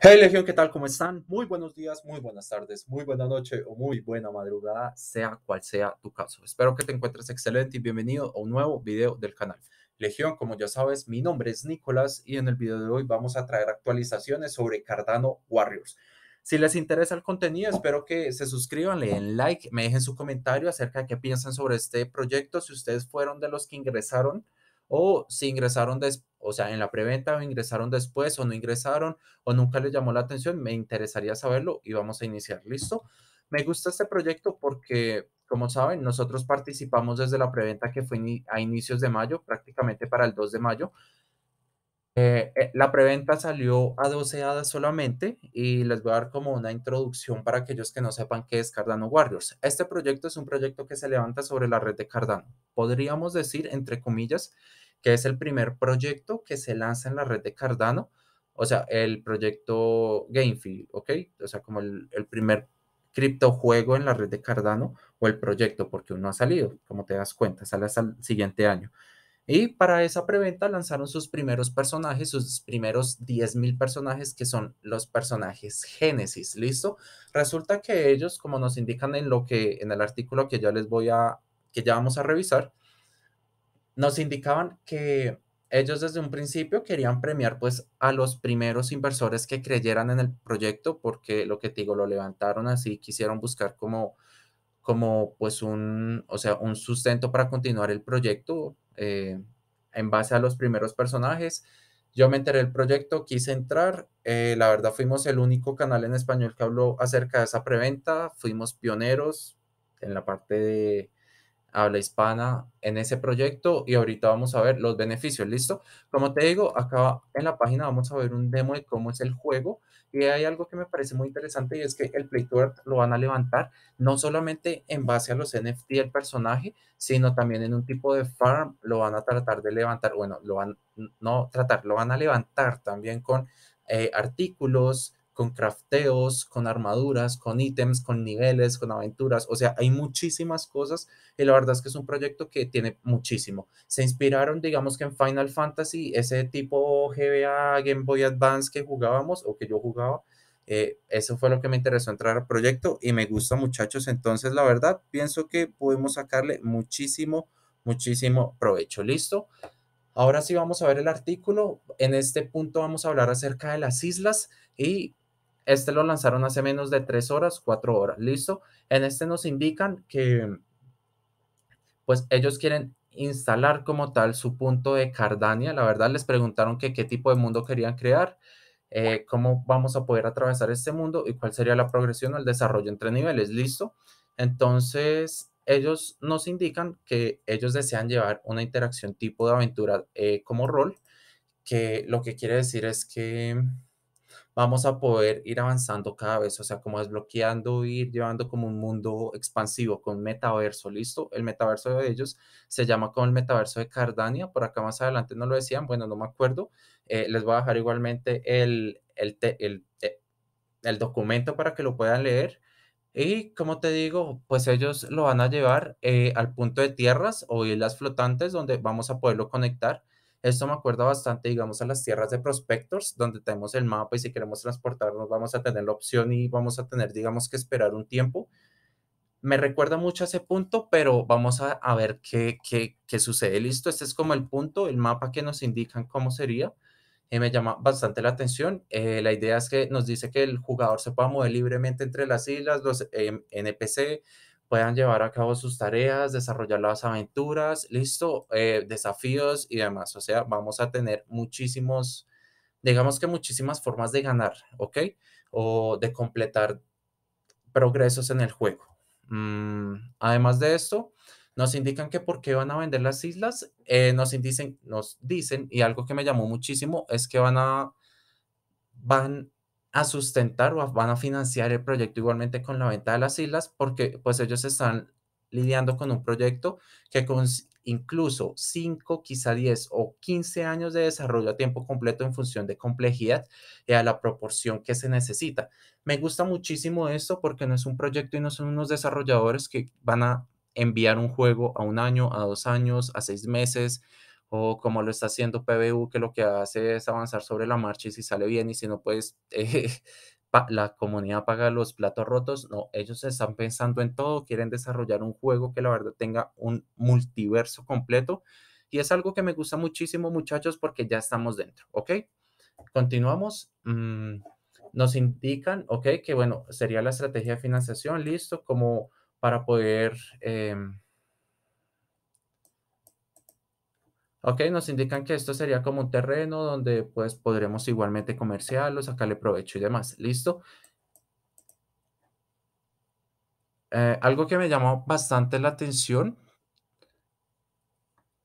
Hey Legión, ¿qué tal? ¿Cómo están? Muy buenos días, muy buenas tardes, muy buena noche o muy buena madrugada, sea cual sea tu caso. Espero que te encuentres excelente y bienvenido a un nuevo video del canal. Legión, como ya sabes, mi nombre es Nicolás y en el video de hoy vamos a traer actualizaciones sobre Cardano Warriors. Si les interesa el contenido, espero que se suscriban, le den like, me dejen su comentario acerca de qué piensan sobre este proyecto, si ustedes fueron de los que ingresaron o si ingresaron después o sea, en la preventa ingresaron después o no ingresaron o nunca les llamó la atención, me interesaría saberlo y vamos a iniciar, ¿listo? Me gusta este proyecto porque, como saben, nosotros participamos desde la preventa que fue a inicios de mayo, prácticamente para el 2 de mayo. Eh, eh, la preventa salió a 12 hadas solamente y les voy a dar como una introducción para aquellos que no sepan qué es Cardano Warriors. Este proyecto es un proyecto que se levanta sobre la red de Cardano. Podríamos decir, entre comillas, que es el primer proyecto que se lanza en la red de Cardano, o sea, el proyecto gamefield ¿ok? O sea, como el, el primer criptojuego en la red de Cardano o el proyecto, porque uno ha salido, como te das cuenta, sale hasta el siguiente año. Y para esa preventa lanzaron sus primeros personajes, sus primeros 10.000 personajes que son los personajes Génesis, ¿listo? Resulta que ellos, como nos indican en lo que en el artículo que ya les voy a que ya vamos a revisar, nos indicaban que ellos desde un principio querían premiar pues a los primeros inversores que creyeran en el proyecto porque lo que digo lo levantaron así quisieron buscar como como pues un o sea un sustento para continuar el proyecto eh, en base a los primeros personajes yo me enteré del proyecto quise entrar eh, la verdad fuimos el único canal en español que habló acerca de esa preventa fuimos pioneros en la parte de habla hispana en ese proyecto y ahorita vamos a ver los beneficios, ¿listo? Como te digo, acá en la página vamos a ver un demo de cómo es el juego y hay algo que me parece muy interesante y es que el Play lo van a levantar no solamente en base a los NFT del personaje, sino también en un tipo de farm lo van a tratar de levantar, bueno, lo van, no tratar, lo van a levantar también con eh, artículos, con crafteos, con armaduras, con ítems, con niveles, con aventuras. O sea, hay muchísimas cosas y la verdad es que es un proyecto que tiene muchísimo. Se inspiraron, digamos que en Final Fantasy, ese tipo GBA, Game Boy Advance que jugábamos o que yo jugaba. Eh, eso fue lo que me interesó entrar al proyecto y me gusta muchachos. Entonces, la verdad, pienso que podemos sacarle muchísimo, muchísimo provecho. ¿Listo? Ahora sí vamos a ver el artículo. En este punto vamos a hablar acerca de las islas y este lo lanzaron hace menos de tres horas, cuatro horas, ¿listo? En este nos indican que pues ellos quieren instalar como tal su punto de Cardania. La verdad les preguntaron que qué tipo de mundo querían crear, eh, cómo vamos a poder atravesar este mundo y cuál sería la progresión o el desarrollo entre niveles, ¿listo? Entonces, ellos nos indican que ellos desean llevar una interacción tipo de aventura eh, como rol, que lo que quiere decir es que vamos a poder ir avanzando cada vez, o sea, como desbloqueando, ir llevando como un mundo expansivo con metaverso, ¿listo? El metaverso de ellos se llama como el metaverso de Cardania, por acá más adelante no lo decían, bueno, no me acuerdo, eh, les voy a dejar igualmente el, el, el, eh, el documento para que lo puedan leer. Y como te digo, pues ellos lo van a llevar eh, al punto de tierras o islas flotantes donde vamos a poderlo conectar esto me acuerda bastante, digamos, a las tierras de prospectors, donde tenemos el mapa y si queremos transportarnos vamos a tener la opción y vamos a tener, digamos, que esperar un tiempo. Me recuerda mucho a ese punto, pero vamos a, ver qué, qué, qué, sucede. Listo, este es como el punto, el mapa que nos indican cómo sería. y me llama bastante la atención. Eh, la idea es que nos dice que el jugador se pueda mover libremente entre las islas, los eh, NPC, puedan llevar a cabo sus tareas, desarrollar las aventuras, listo, eh, desafíos y demás. O sea, vamos a tener muchísimos, digamos que muchísimas formas de ganar, ¿ok? O de completar progresos en el juego. Mm, además de esto, nos indican que por qué van a vender las islas, eh, nos, dicen, nos dicen, y algo que me llamó muchísimo es que van a, van a sustentar o van a financiar el proyecto igualmente con la venta de las islas porque pues ellos están lidiando con un proyecto que con incluso 5, quizá 10 o 15 años de desarrollo a tiempo completo en función de complejidad y a la proporción que se necesita. Me gusta muchísimo esto porque no es un proyecto y no son unos desarrolladores que van a enviar un juego a un año, a dos años, a seis meses, o como lo está haciendo PBU, que lo que hace es avanzar sobre la marcha y si sale bien y si no, pues eh, la comunidad paga los platos rotos. No, ellos están pensando en todo, quieren desarrollar un juego que la verdad tenga un multiverso completo. Y es algo que me gusta muchísimo, muchachos, porque ya estamos dentro, ¿ok? Continuamos. Mm, nos indican, ok, que bueno, sería la estrategia de financiación, listo, como para poder... Em, Ok, nos indican que esto sería como un terreno donde pues podremos igualmente comerciarlo, sacarle provecho y demás. ¿Listo? Eh, algo que me llamó bastante la atención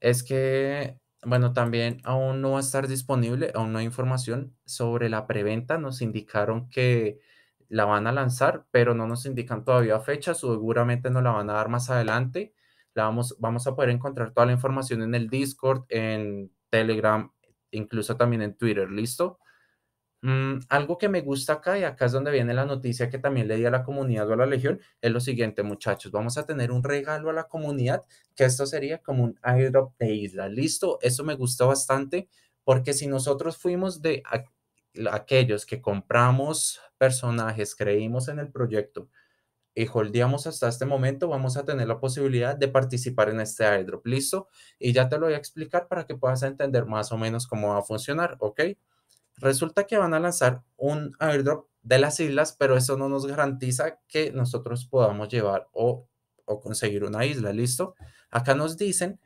es que, bueno, también aún no va a estar disponible, aún no hay información sobre la preventa. Nos indicaron que la van a lanzar, pero no nos indican todavía fecha, seguramente nos la van a dar más adelante vamos, a poder encontrar toda la información en el Discord, en Telegram, incluso también en Twitter, ¿listo? Mm, algo que me gusta acá, y acá es donde viene la noticia que también le di a la comunidad o a la legión, es lo siguiente, muchachos. Vamos a tener un regalo a la comunidad, que esto sería como un airdrop de isla. Listo, eso me gusta bastante, porque si nosotros fuimos de aquellos que compramos personajes, creímos en el proyecto, y eh, holdeamos hasta este momento, vamos a tener la posibilidad de participar en este airdrop. ¿Listo? Y ya te lo voy a explicar para que puedas entender más o menos cómo va a funcionar, ¿ok? Resulta que van a lanzar un airdrop de las islas, pero eso no nos garantiza que nosotros podamos llevar o, o conseguir una isla, ¿listo? Acá nos dicen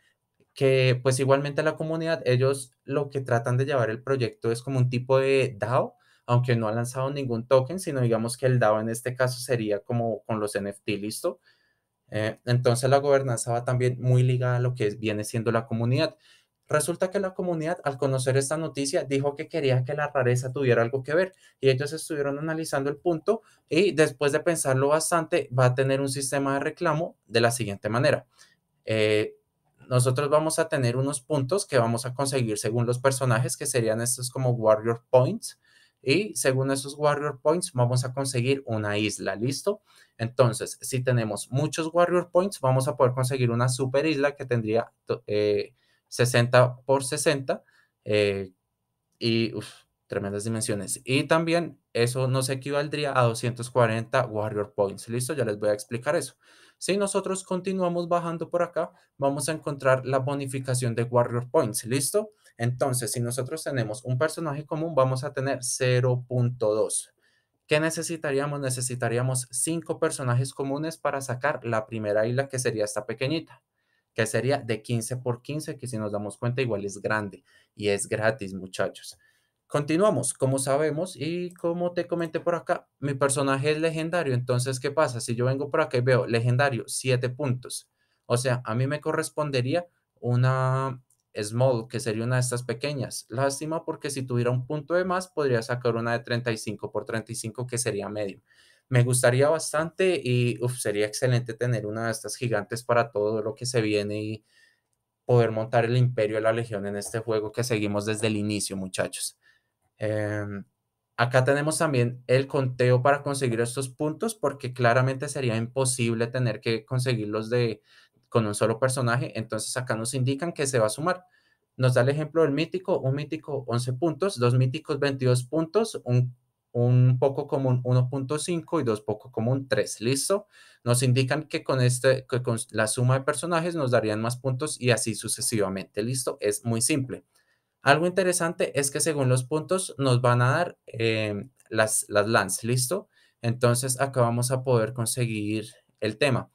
que pues igualmente la comunidad, ellos lo que tratan de llevar el proyecto es como un tipo de DAO, aunque no ha lanzado ningún token, sino digamos que el DAO en este caso sería como con los NFT, listo. Eh, entonces la gobernanza va también muy ligada a lo que viene siendo la comunidad. Resulta que la comunidad, al conocer esta noticia, dijo que quería que la rareza tuviera algo que ver y ellos estuvieron analizando el punto y después de pensarlo bastante, va a tener un sistema de reclamo de la siguiente manera. Eh, nosotros vamos a tener unos puntos que vamos a conseguir según los personajes, que serían estos como Warrior Points, y según esos Warrior Points vamos a conseguir una isla, ¿listo? Entonces, si tenemos muchos Warrior Points, vamos a poder conseguir una super isla que tendría 60 eh, por 60 eh, y tremendas dimensiones. Y también eso nos equivaldría a 240 Warrior Points, ¿listo? Ya les voy a explicar eso. Si nosotros continuamos bajando por acá, vamos a encontrar la bonificación de Warrior Points, ¿listo? Entonces, si nosotros tenemos un personaje común, vamos a tener 0.2. ¿Qué necesitaríamos? Necesitaríamos cinco personajes comunes para sacar la primera isla, que sería esta pequeñita, que sería de 15 por 15, que si nos damos cuenta igual es grande y es gratis, muchachos. Continuamos, como sabemos y como te comenté por acá, mi personaje es legendario, entonces, ¿qué pasa? Si yo vengo por acá y veo legendario, 7 puntos, o sea, a mí me correspondería una small, que sería una de estas pequeñas. Lástima porque si tuviera un punto de más, podría sacar una de 35 por 35, que sería medio. Me gustaría bastante y uf, sería excelente tener una de estas gigantes para todo lo que se viene y poder montar el imperio de la legión en este juego que seguimos desde el inicio, muchachos. Em, acá tenemos también el conteo para conseguir estos puntos porque claramente sería imposible tener que conseguirlos de, con un solo personaje, entonces acá nos indican que se va a sumar. Nos da el ejemplo del mítico, un mítico 11 puntos, dos míticos 22 puntos, un, poco común 1.5 y dos poco común 3, ¿listo? Nos indican que con, este, que con la suma de personajes nos darían más puntos y así sucesivamente, ¿listo? Es muy simple. Algo interesante es que según los puntos nos van a dar eh, las, las lands, ¿listo? Entonces acá vamos a poder conseguir el tema.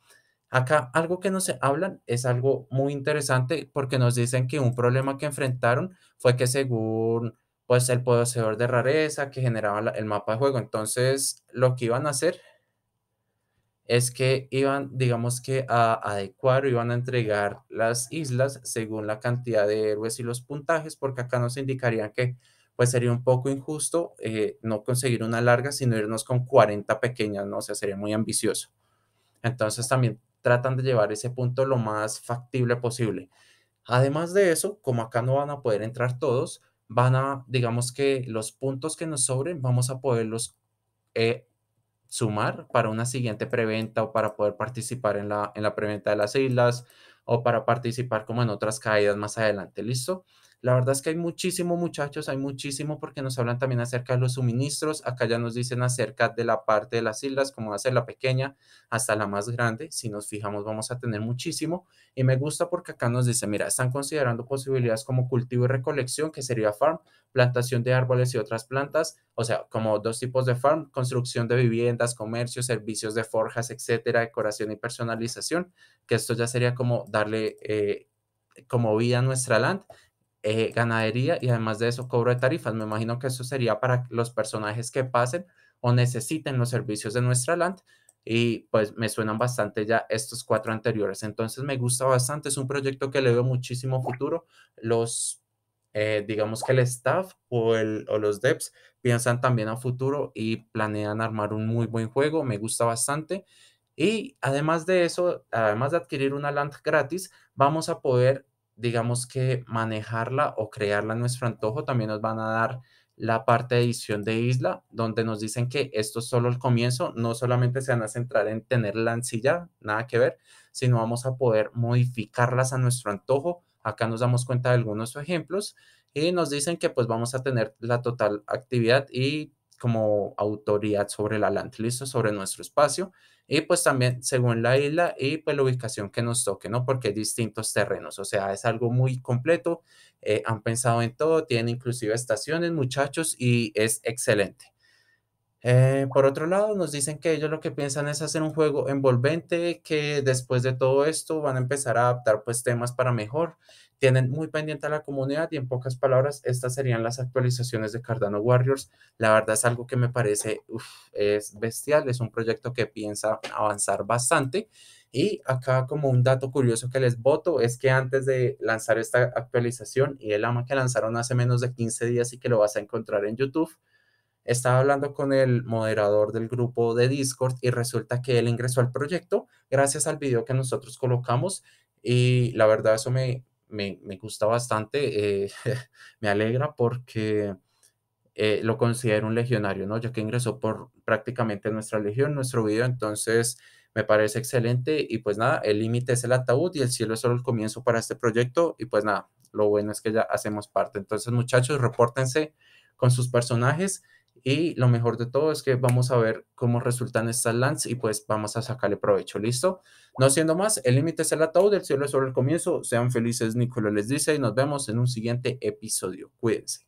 Acá algo que no se hablan es algo muy interesante porque nos dicen que un problema que enfrentaron fue que según pues el poseedor de rareza que generaba el mapa de juego, entonces lo que iban a hacer es que iban, digamos que a adecuar o iban a entregar las islas según la cantidad de héroes y los puntajes, porque acá nos indicarían que pues sería un poco injusto eh, no conseguir una larga, sino irnos con 40 pequeñas, ¿no? O sea, sería muy ambicioso. Entonces también tratan de llevar ese punto lo más factible posible. Además de eso, como acá no van a poder entrar todos, van a, digamos que los puntos que nos sobren, vamos a poderlos eh, sumar para una siguiente preventa o para poder participar en la, en la preventa de las islas o para participar como en otras caídas más adelante, ¿listo? La verdad es que hay muchísimo, muchachos, hay muchísimo porque nos hablan también acerca de los suministros. Acá ya nos dicen acerca de la parte de las islas, como va a ser la pequeña hasta la más grande. Si nos fijamos, vamos a tener muchísimo. Y me gusta porque acá nos dice, mira, están considerando posibilidades como cultivo y recolección, que sería farm, plantación de árboles y otras plantas, o sea, como dos tipos de farm, construcción de viviendas, comercio, servicios de forjas, etcétera, decoración y personalización, que esto ya sería como darle eh, como vida a nuestra land eh, ganadería y además de eso cobro de tarifas. Me imagino que eso sería para los personajes que pasen o necesiten los servicios de nuestra land y pues me suenan bastante ya estos cuatro anteriores. Entonces me gusta bastante, es un proyecto que le veo muchísimo futuro. Los, eh, digamos que el staff o, el, o los devs piensan también a futuro y planean armar un muy buen juego, me gusta bastante. Y además de eso, además de adquirir una land gratis, vamos a poder digamos que manejarla o crearla a nuestro antojo. También nos van a dar la parte de edición de Isla, donde nos dicen que esto es solo el comienzo, no solamente se van a centrar en tener la silla nada que ver, sino vamos a poder modificarlas a nuestro antojo. Acá nos damos cuenta de algunos ejemplos y nos dicen que pues vamos a tener la total actividad y como autoridad sobre la land, sobre nuestro espacio y pues también según la isla y pues la ubicación que nos toque, ¿no? Porque hay distintos terrenos, o sea, es algo muy completo, eh, han pensado en todo, tienen inclusive estaciones, muchachos, y es excelente. Eh, por otro lado, nos dicen que ellos lo que piensan es hacer un juego envolvente, que después de todo esto van a empezar a adaptar pues temas para mejor. Tienen muy pendiente a la comunidad y en pocas palabras, estas serían las actualizaciones de Cardano Warriors. La verdad es algo que me parece es bestial, es un proyecto que piensa avanzar bastante. Y acá como un dato curioso que les voto es que antes de lanzar esta actualización y el ama que lanzaron hace menos de 15 días y que lo vas a encontrar en YouTube, estaba hablando con el moderador del grupo de Discord y resulta que él ingresó al proyecto gracias al video que nosotros colocamos y la verdad eso me, me, me gusta bastante, eh, me alegra porque eh, lo considero un legionario, ¿no? Ya que ingresó por prácticamente nuestra legión, nuestro video, entonces me parece excelente y pues nada, el límite es el ataúd y el cielo es solo el comienzo para este proyecto y pues nada, lo bueno es que ya hacemos parte. Entonces muchachos, repórtense con sus personajes y lo mejor de todo es que vamos a ver cómo resultan estas lands y pues vamos a sacarle provecho, ¿listo? No siendo más, el límite es el ataúd, el cielo es sobre el comienzo. Sean felices, Nicolás les dice, y nos vemos en un siguiente episodio. Cuídense.